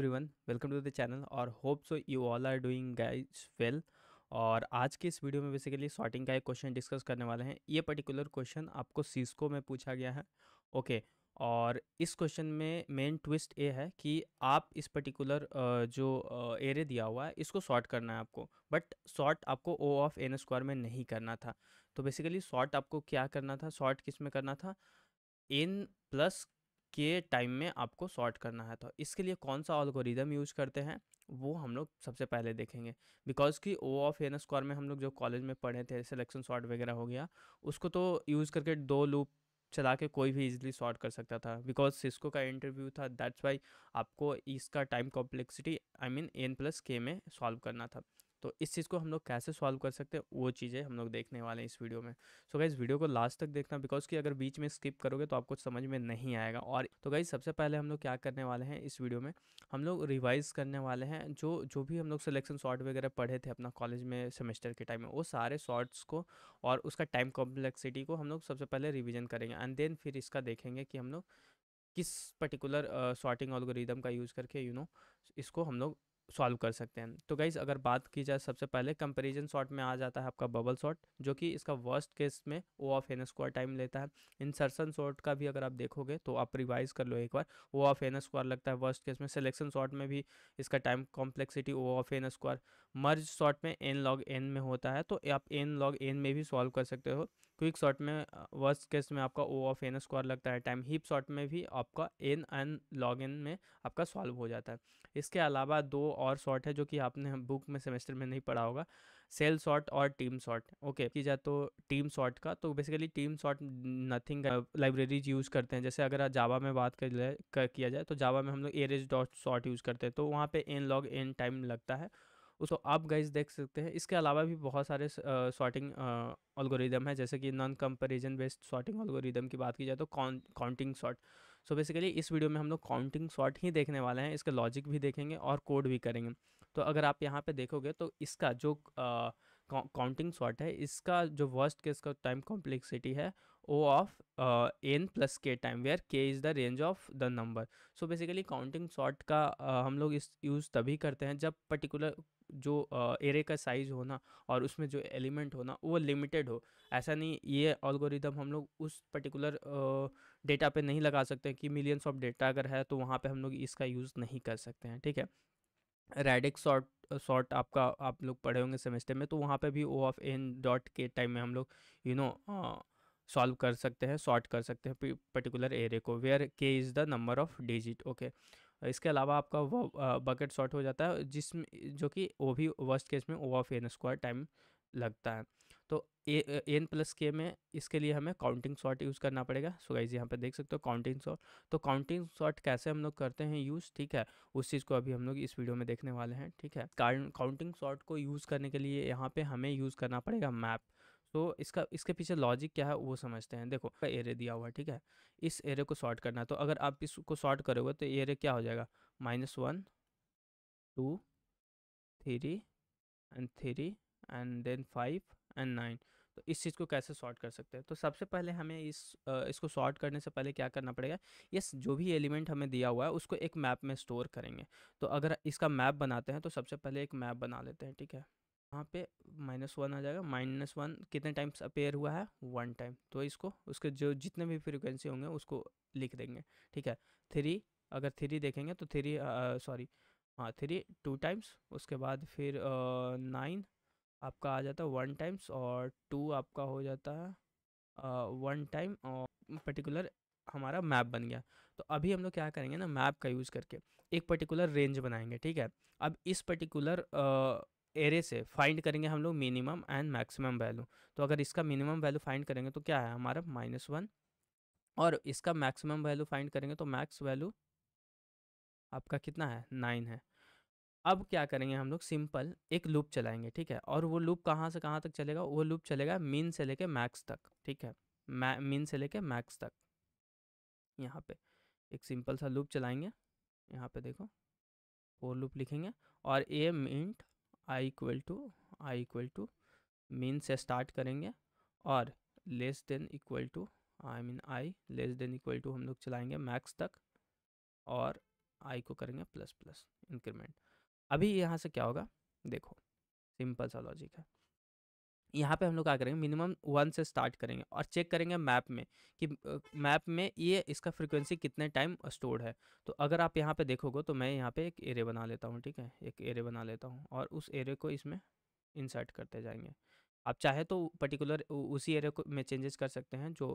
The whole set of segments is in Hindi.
Everyone welcome to the channel और hope so you all are doing guys well और आज के इस वीडियो में बेसिकली सॉर्टिंग का एक क्वेश्चन डिस्कस करने वाले हैं ये पर्टिकुलर क्वेश्चन आपको सीस्को में पूछा गया है ओके okay, और इस क्वेश्चन में मेन ट्विस्ट ये है कि आप इस पर्टिकुलर जो एरे दिया हुआ है इसको सॉर्ट करना है आपको बट सॉर्ट आपको ओ ऑफ एन स्क्वायर में नहीं करना था तो बेसिकली सॉर्ट आपको क्या करना था सॉर्ट किस में करना था एन प्लस के टाइम में आपको सॉर्ट करना है तो इसके लिए कौन सा ऑलगोरिदम यूज करते हैं वो हम लोग सबसे पहले देखेंगे बिकॉज कि ओ ऑफ एन स्क्वायर में हम लोग जो कॉलेज में पढ़े थे सिलेक्शन सॉर्ट वगैरह हो गया उसको तो यूज़ करके दो लूप चला के कोई भी इजीली सॉर्ट कर सकता था बिकॉज सिस्को का इंटरव्यू था दैट्स वाई आपको इसका time complexity I mean N plus K में सॉल्व करना था तो इस चीज़ को हम लोग कैसे सॉल्व कर सकते हैं वो चीज़ें हम लोग देखने वाले हैं इस वीडियो में सो so गाइज़ वीडियो को लास्ट तक देखना बिकॉज कि अगर बीच में स्किप करोगे तो आपको समझ में नहीं आएगा और तो गाइज़ सबसे पहले हम लोग क्या करने वाले हैं इस वीडियो में हम लोग रिवाइज़ करने वाले हैं जो जो भी हम लोग सिलेक्शन शॉर्ट वगैरह पढ़े थे अपना कॉलेज में सेमेस्टर के टाइम में वो सारे शॉर्ट्स को और उसका टाइम कॉम्प्लेक्सिटी को हम लोग सबसे पहले रिविजन करेंगे एंड देन फिर इसका देखेंगे कि हम लोग किस पर्टिकुलर सॉर्टिंग ऑलगोरिदम का यूज़ करके यू you नो know, इसको हम लोग सॉल्व कर सकते हैं तो गाइज अगर बात की जाए सबसे पहले कंपेरिजन शॉट में आ जाता है आपका बबल शॉट जो कि इसका वर्स्ट केस में O of N square time लेता है इंसर्सन शॉट का भी अगर आप देखोगे तो आप रिवाइज कर लो एक बार ओ ऑफ एन स्क्वायर लगता है वर्स्ट केस में सिलेक्शन शॉट में भी इसका time complexity O of N square merge sort में एन लॉग एन में होता है तो आप एन लॉग एन में भी सॉल्व कर सकते हो क्विक शॉर्ट में वर्स्ट केस में आपका ओ ऑफ एन स्क्वायर लगता है टाइम हीप शॉर्ट में भी आपका एन एन लॉग एन में आपका सॉल्व हो जाता है इसके अलावा दो और शॉर्ट है जो कि आपने बुक में सेमेस्टर में नहीं पढ़ा होगा सेल शॉर्ट और टीम शॉर्ट ओके की जाए तो टीम शॉर्ट का तो basically Tim sort nothing libraries use करते हैं जैसे अगर जावा में बात कर, किया जाए तो जावा में हम लोग एरेज डॉट शॉर्ट यूज़ करते हैं तो वहाँ पर एन लॉग एन टाइम लगता है उसको तो आप गाइज देख सकते हैं इसके अलावा भी बहुत सारे सॉर्टिंग ऑलगोरिदम है जैसे कि non comparison based sorting algorithm की बात की जाए तो काउंटिंग सॉर्ट सो बेसिकली इस वीडियो में हम लोग काउंटिंग सॉर्ट ही देखने वाले हैं इसके लॉजिक भी देखेंगे और कोड भी करेंगे तो अगर आप यहाँ पर देखोगे तो इसका जो काउंटिंग सॉर्ट है इसका जो वर्स्ट केस का टाइम कॉम्प्लेक्सिटी है O of uh, n plus k time where k is the range of the number. So basically counting sort का uh, हम लोग इस यूज़ तभी करते हैं जब particular जो एरे uh, का साइज़ होना और उसमें जो एलिमेंट होना वो लिमिटेड हो ऐसा नहीं ये ऑलगोरिदम हम लोग उस पर्टिकुलर डेटा uh, पे नहीं लगा सकते कि मिलियंस ऑफ डेटा अगर है तो वहाँ पे हम लोग इसका यूज़ नहीं कर सकते हैं ठीक है रेडिक सॉर्ट सॉर्ट आपका आप लोग पढ़े होंगे सेमेस्टर में तो वहाँ पे भी O of N dot K time में हम लोग यू नो uh, सॉल्व कर सकते हैं सॉर्ट कर सकते हैं पर्टिकुलर एरे को where K is the number of digit okay इसके अलावा आपका वो बकेट सॉर्ट हो जाता है जिसमें जो कि वो भी वर्स्ट केस में O of N square time लगता है तो ए एन प्लस के में इसके लिए हमें काउंटिंग सॉर्ट यूज़ करना पड़ेगा सो गाइज यहाँ पे देख सकते हो काउंटिंग सॉर्ट तो काउंटिंग सॉर्ट कैसे हम लोग करते हैं यूज़ ठीक है उस चीज़ को अभी हम लोग इस वीडियो में देखने वाले हैं ठीक है काउंटिंग सॉर्ट को यूज़ करने के लिए यहाँ पे हमें यूज़ करना पड़ेगा मैप तो इसका इसके पीछे लॉजिक क्या है वो समझते हैं देखो एरे दिया हुआ है ठीक है इस एरे को सॉर्ट करना है तो अगर आप इसको सॉर्ट करोगे तो एरे क्या हो जाएगा minus one two three and three and then five and nine तो इस चीज़ को कैसे सॉर्ट कर सकते हैं तो सबसे पहले हमें इस इसको सॉर्ट करने से पहले क्या करना पड़ेगा यस जो भी एलिमेंट हमें दिया हुआ है उसको एक मैप में स्टोर करेंगे तो अगर इसका मैप बनाते हैं तो सबसे पहले एक मैप बना लेते हैं ठीक है यहाँ पे माइनस वन आ जाएगा माइनस वन कितने टाइम्स अपेयर हुआ है वन टाइम तो इसको उसके जो जितने भी फ्रिक्वेंसी होंगे उसको लिख देंगे ठीक है थ्री अगर थ्री देखेंगे तो थ्री सॉरी हाँ थ्री टू टाइम्स उसके बाद फिर नाइन आपका आ जाता है वन टाइम्स और टू आपका हो जाता है वन टाइम और पर्टिकुलर हमारा मैप बन गया तो अभी हम लोग क्या करेंगे ना मैप का यूज़ करके एक पर्टिकुलर रेंज बनाएंगे ठीक है अब इस पर्टिकुलर एरे से फाइंड करेंगे हम लोग मिनिमम एंड मैक्सिमम वैल्यू तो अगर इसका मिनिमम वैल्यू फाइंड करेंगे तो क्या है हमारा माइनस वन और इसका मैक्सिमम वैल्यू फाइंड करेंगे तो मैक्स वैल्यू आपका कितना है नाइन है अब क्या करेंगे हम लोग सिंपल एक लूप चलाएंगे ठीक है और वो लूप कहाँ से कहाँ तक चलेगा वो लूप चलेगा मीन से लेके मैक्स तक ठीक है मीन से लेके मैक्स तक यहाँ पे एक सिंपल सा लूप चलाएंगे यहाँ पे देखो फोर लूप लिखेंगे और a minute I equal to I equal to min से स्टार्ट करेंगे और less than equal to I mean I less than equal to हम लोग चलाएंगे मैक्स तक और आई को करेंगे प्लस प्लस इंक्रीमेंट अभी यहाँ से क्या होगा देखो सिंपल सा लॉजिक है यहाँ पे हम लोग क्या करेंगे मिनिमम वन से स्टार्ट करेंगे और चेक करेंगे मैप में कि मैप में ये इसका फ्रीक्वेंसी कितने टाइम स्टोर्ड है तो अगर आप यहाँ पे देखोगे तो मैं यहाँ पे एक एरे बना लेता हूँ ठीक है एक एरे बना लेता हूँ और उस एरे को इसमें इंसर्ट करते जाएंगे आप चाहे तो पर्टिकुलर उसी एरे को में चेंजेस कर सकते हैं जो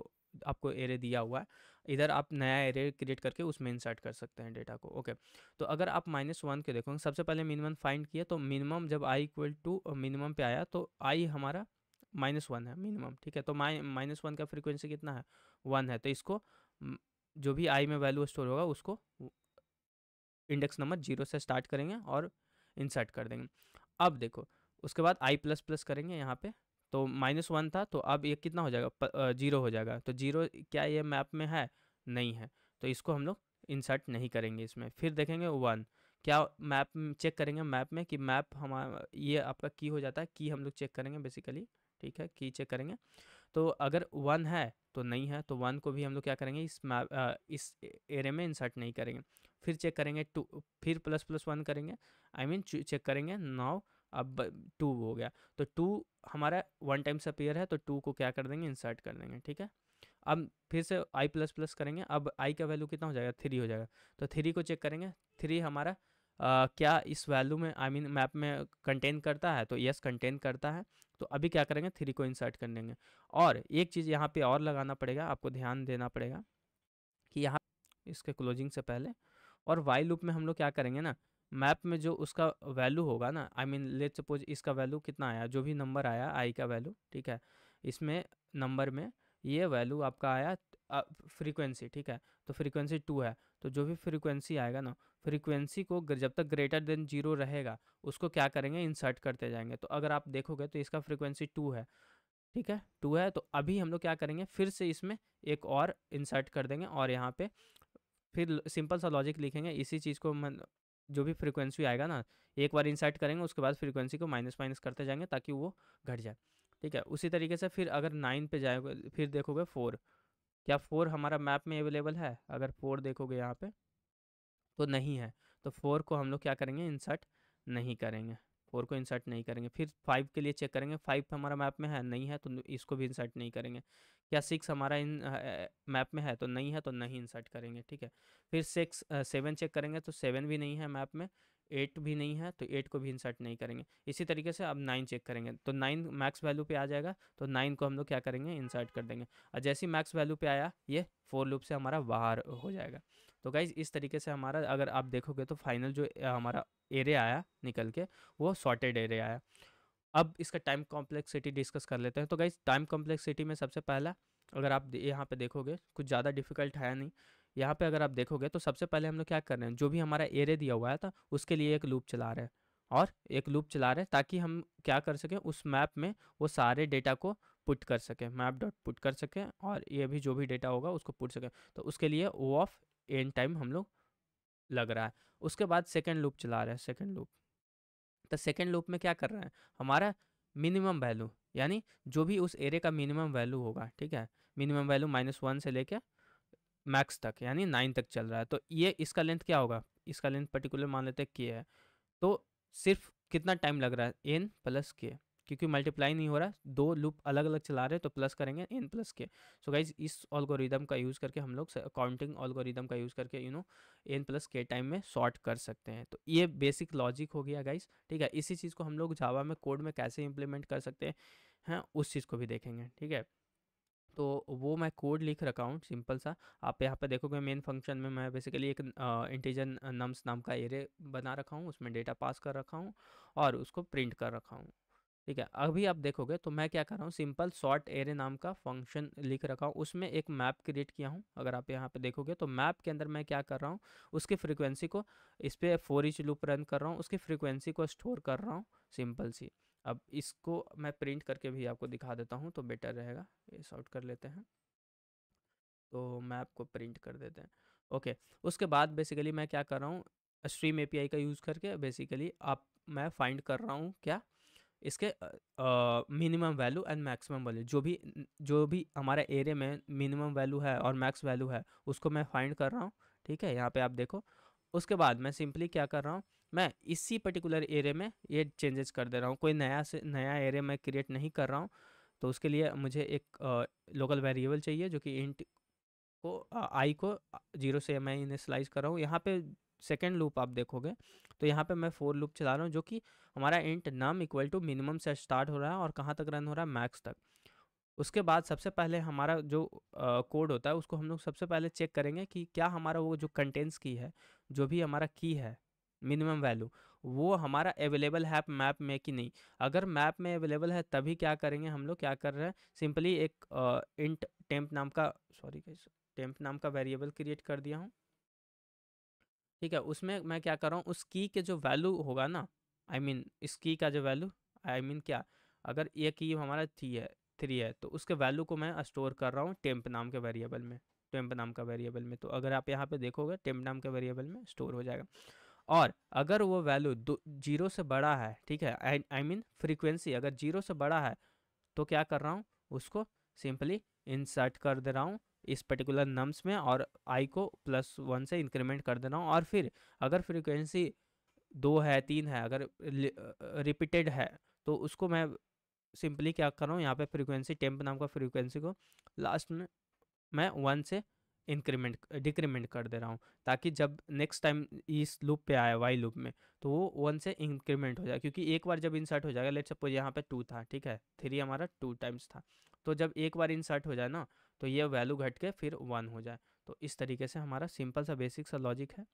आपको एरे दिया हुआ है इधर आप नया एरे क्रिएट करके उसमें इंसर्ट कर सकते हैं डेटा को ओके तो अगर आप माइनस वन के देखोगे सबसे पहले मिनिमम फाइंड किया तो मिनिमम जब आई इक्वल टू मिनिमम पे आया तो आई हमारा माइनस वन है मिनिमम ठीक है तो माइनस वन का फ्रिक्वेंसी कितना है वन है तो इसको जो भी आई में वैल्यू स्टोर होगा उसको इंडेक्स नंबर जीरो से स्टार्ट करेंगे और इंसर्ट कर देंगे अब देखो उसके बाद आई प्लस प्लस करेंगे यहाँ पे तो माइनस वन था तो अब ये कितना हो जाएगा जीरो हो जाएगा तो जीरो क्या ये मैप में है नहीं है तो इसको हम लोग इंसर्ट नहीं करेंगे इसमें फिर देखेंगे वन क्या मैप चेक करेंगे मैप में कि मैप हमारा ये आपका की हो जाता है की हम लोग चेक करेंगे बेसिकली ठीक है की चेक करेंगे तो अगर वन है तो नहीं है तो वन को भी हम लोग क्या करेंगे इस मैप इस एरे में इंसर्ट नहीं करेंगे फिर चेक करेंगे टू फिर प्लस प्लस वन करेंगे I I mean mean, check करेंगे नाव अब टू हो गया तो टू हमारा वन टाइम से है तो टू को क्या कर देंगे इंसर्ट कर देंगे ठीक है अब फिर से आई प्लस प्लस करेंगे अब आई का वैल्यू कितना हो जाएगा थ्री हो जाएगा तो थ्री को चेक करेंगे थ्री हमारा Uh, क्या इस वैल्यू में आई मीन मैप में कंटेन करता है तो यस कंटेन करता है तो अभी क्या करेंगे थ्री को इंसर्ट कर लेंगे और एक चीज़ यहाँ पे और लगाना पड़ेगा आपको ध्यान देना पड़ेगा कि यहाँ इसके क्लोजिंग से पहले और वाई लूप में हम लोग क्या करेंगे ना मैप में जो उसका वैल्यू होगा ना आई मीन लेट सपोज इसका वैल्यू कितना आया जो भी नंबर आया आई का वैल्यू ठीक है इसमें नंबर में ये वैल्यू आपका आया फ्रीक्वेंसी ठीक है तो फ्रीक्वेंसी टू है तो जो भी फ्रीक्वेंसी आएगा ना फ्रीक्वेंसी को जब तक ग्रेटर देन जीरो रहेगा उसको क्या करेंगे इंसर्ट करते जाएंगे तो अगर आप देखोगे तो इसका फ्रीक्वेंसी टू है ठीक है टू है तो अभी हम लोग क्या करेंगे फिर से इसमें एक और इंसर्ट कर देंगे और यहाँ पे फिर सिंपल सा लॉजिक लिखेंगे इसी चीज़ को जो भी फ्रीक्वेंसी आएगा ना एक बार इंसर्ट करेंगे उसके बाद फ्रीक्वेंसी को माइनस माइनस करते जाएंगे ताकि वो घट जाए ठीक है उसी तरीके से फिर अगर नाइन पे जाएंगे फिर देखोगे फोर क्या फोर हमारा मैप में अवेलेबल है अगर फोर देखोगे यहाँ पे तो नहीं है तो फोर को हम लोग क्या करेंगे इंसर्ट नहीं करेंगे फोर को इंसर्ट नहीं करेंगे फिर फाइव के लिए चेक करेंगे फाइव हमारा मैप में है नहीं है तो इसको भी इंसर्ट नहीं करेंगे क्या सिक्स हमारा इन मैप में है तो नहीं है तो नहीं इंसर्ट करेंगे ठीक है फिर सिक्स सेवन चेक करेंगे तो सेवन भी नहीं है मैप में एट भी नहीं है तो एट को भी इंसर्ट नहीं करेंगे इसी तरीके से अब नाइन चेक करेंगे तो नाइन मैक्स वैल्यू पे आ जाएगा तो नाइन को हम लोग क्या करेंगे इंसर्ट कर देंगे और जैसे ही मैक्स वैल्यू पे आया ये फोर लूप से हमारा बाहर हो जाएगा तो गाइज इस तरीके से हमारा अगर आप देखोगे तो फाइनल जो हमारा एरिया आया निकल के वो सॉर्टेड एरिया आया अब इसका टाइम कॉम्प्लेक्सिटी डिस्कस कर लेते हैं तो गाइज टाइम कॉम्प्लेक्सिटी में सबसे पहला अगर आप यहाँ पे देखोगे कुछ ज़्यादा डिफिकल्ट है नहीं यहाँ पे अगर आप देखोगे तो सबसे पहले हम लोग क्या कर रहे हैं जो भी हमारा एरे दिया हुआ है था तो उसके लिए एक लूप चला रहे हैं और एक लूप चला रहे हैं ताकि हम क्या कर सकें उस मैप में वो सारे डेटा को पुट कर सकें मैप डॉट पुट कर सकें और ये भी जो भी डेटा होगा उसको पुट सकें तो उसके लिए ओ ऑफ एंड टाइम हम लोग लग रहा है उसके बाद सेकेंड लूप चला रहे हैं सेकेंड लूप तो सेकेंड लूप में क्या कर रहे हैं हमारा मिनिमम वैल्यू यानी जो भी उस एरे का मिनिमम वैल्यू होगा ठीक है मिनिमम वैल्यू माइनस वन से लेके मैक्स तक यानी नाइन तक चल रहा है तो ये इसका लेंथ क्या होगा इसका लेंथ पर्टिकुलर मान लेते हैं के है तो सिर्फ कितना टाइम लग रहा है एन प्लस के क्योंकि मल्टीप्लाई नहीं हो रहा दो लूप अलग अलग चला रहे तो प्लस करेंगे N plus K so guys इस ऑलगोरिदम का यूज़ करके हम लोग काउंटिंग ऑलगोरिदम का यूज़ करके you know N plus K time में शॉर्ट कर सकते हैं तो ये बेसिक लॉजिक हो गया गाइज ठीक है इसी चीज़ को हम लोग जावा में कोड में कैसे इंप्लीमेंट कर सकते हैं हैं हाँ, उस चीज़ को भी देखेंगे ठीक है तो वो मैं कोड लिख रखा हूँ सिंपल सा आप यहाँ पर देखोगे मेन फंक्शन में मैं बेसिकली एक इंटीजन नम्स नाम का एरे बना रखा हूँ उसमें डेटा पास कर रखा हूँ और उसको प्रिंट कर रखा हूँ ठीक है अभी आप देखोगे तो मैं क्या कर रहा हूँ सिंपल सॉर्ट एरे नाम का फंक्शन लिख रखा हूँ उसमें एक मैप क्रिएट किया हूँ अगर आप यहाँ पे देखोगे तो मैप के अंदर मैं क्या कर रहा हूँ उसकी फ्रीक्वेंसी को इस पर फोर इंच लूप रन कर रहा हूँ उसकी फ्रीक्वेंसी को स्टोर कर रहा हूँ सिंपल सी अब इसको मैं प्रिंट करके भी आपको दिखा देता हूँ तो बेटर रहेगा ये सॉर्ट कर लेते हैं तो मैप को प्रिंट कर देते हैं ओके उसके बाद बेसिकली मैं क्या कर रहा हूँ स्ट्रीम ए का यूज़ करके बेसिकली आप मैं फाइंड कर रहा हूँ क्या इसके minimum value and maximum value जो भी जो भी हमारे एरिया में मिनिमम वैल्यू है और मैक्स वैल्यू है उसको मैं फाइंड कर रहा हूँ ठीक है यहाँ पे आप देखो उसके बाद मैं सिंपली क्या कर रहा हूँ मैं इसी पर्टिकुलर एरिया में ये चेंजेस कर दे रहा हूँ कोई नया से नया एरिया मैं क्रिएट नहीं कर रहा हूँ तो उसके लिए मुझे एक लोकल वेरिएबल चाहिए जो कि इंट को आई को जीरो से मैं इन्हें स्लाइज कर रहा हूँ यहाँ पे सेकेंड लूप आप देखोगे तो यहाँ पे मैं फोर लूप चला रहा हूँ जो कि हमारा int num equal to minimum से स्टार्ट हो रहा है और कहाँ तक रन हो रहा है मैक्स तक उसके बाद सबसे पहले हमारा जो कोड होता है उसको हम लोग सबसे पहले चेक करेंगे कि क्या हमारा वो जो कंटेंट्स की है जो भी हमारा की है मिनिमम वैल्यू वो हमारा अवेलेबल है मैप में कि नहीं अगर मैप में अवेलेबल है तभी क्या करेंगे हम लोग क्या कर रहे हैं सिंपली एक इंट टेम्प नाम का सॉरी टेम्प नाम का वेरिएबल क्रिएट कर दिया हूँ ठीक है उसमें मैं क्या कर रहा हूँ उस की के जो वैल्यू होगा ना आई I मीन mean, इस की का जो वैल्यू आई मीन क्या अगर ये की हमारा थ्री है थ्री है तो उसके वैल्यू को मैं स्टोर कर रहा हूँ टेम्प नाम के वेरिएबल में टेम्प नाम का वेरिएबल में तो अगर आप यहाँ पे देखोगे टेम्प नाम के वेरिएबल में स्टोर हो जाएगा और अगर वो वैल्यू दो जीरो से बड़ा है ठीक है आई मीन फ्रीक्वेंसी अगर जीरो से बड़ा है तो क्या कर रहा हूँ उसको सिंपली इंसर्ट कर दे रहा हूँ इस पर्टिकुलर नम्स में और आई को प्लस वन से इंक्रीमेंट कर दे रहा हूँ और फिर अगर फ्रिक्वेंसी दो है तीन है अगर रिपीटेड है तो उसको मैं सिंपली क्या कर रहा हूँ यहाँ पे फ्रीक्वेंसी टेम्प नाम का फ्रीक्वेंसी को लास्ट में मैं वन से इंक्रीमेंट डिक्रीमेंट कर दे रहा हूँ ताकि जब नेक्स्ट टाइम इस लूप पे आए वाई लूप में तो वो वन से इंक्रीमेंट हो जाए क्योंकि एक बार जब इंसर्ट हो जाएगा लेट सपोज यहाँ पे टू था ठीक है थ्री हमारा टू टाइम्स था तो जब एक बार इंसर्ट हो जाए ना तो ये वैल्यू घट के फिर वन हो जाए तो इस तरीके से हमारा सिंपल सा बेसिक सा लॉजिक है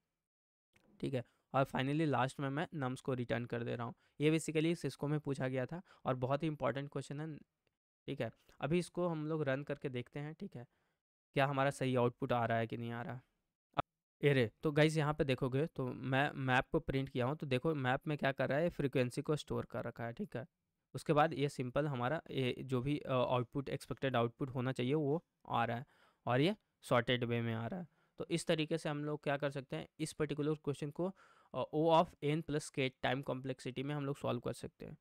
ठीक है और फाइनली लास्ट में मैं नम्स को रिटर्न कर दे रहा हूँ ये बेसिकली सिस्को में पूछा गया था और बहुत ही इंपॉर्टेंट क्वेश्चन है ठीक है अभी इसको हम लोग रन करके देखते हैं ठीक है क्या हमारा सही आउटपुट आ रहा है कि नहीं आ रहा एरे तो गाइज यहाँ पे देखोगे तो मैं मैप को प्रिंट किया हूँ तो देखो मैप में क्या कर रहा है फ्रिक्वेंसी को स्टोर कर रखा है ठीक है उसके बाद ये सिंपल हमारा ये जो भी आउटपुट एक्सपेक्टेड आउटपुट होना चाहिए वो आ रहा है और ये सॉर्टेड वे में आ रहा है तो इस तरीके से हम लोग क्या कर सकते हैं इस पर्टिकुलर क्वेश्चन को O of N plus K time complexity में हम लोग सॉल्व कर सकते हैं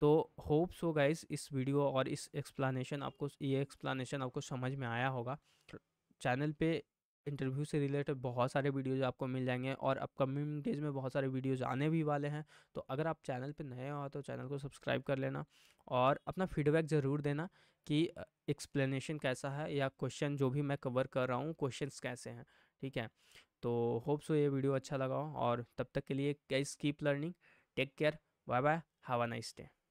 तो होप सो गाइज इस वीडियो और इस एक्सप्लानेशन आपको ये एक्सप्लानेशन आपको समझ में आया होगा चैनल पे इंटरव्यू से रिलेटेड बहुत सारे वीडियोज आपको मिल जाएंगे और अपकमिंग डेज में बहुत सारे वीडियोज आने भी वाले हैं तो अगर आप चैनल पर नए हो तो चैनल को सब्सक्राइब कर लेना और अपना फीडबैक ज़रूर देना कि एक्सप्लेनेशन कैसा है या क्वेश्चन जो भी मैं कवर कर रहा हूँ क्वेश्चन कैसे हैं ठीक है तो होप सो ये वीडियो अच्छा लगा और तब तक के लिए कैस keep learning take care bye bye have a nice day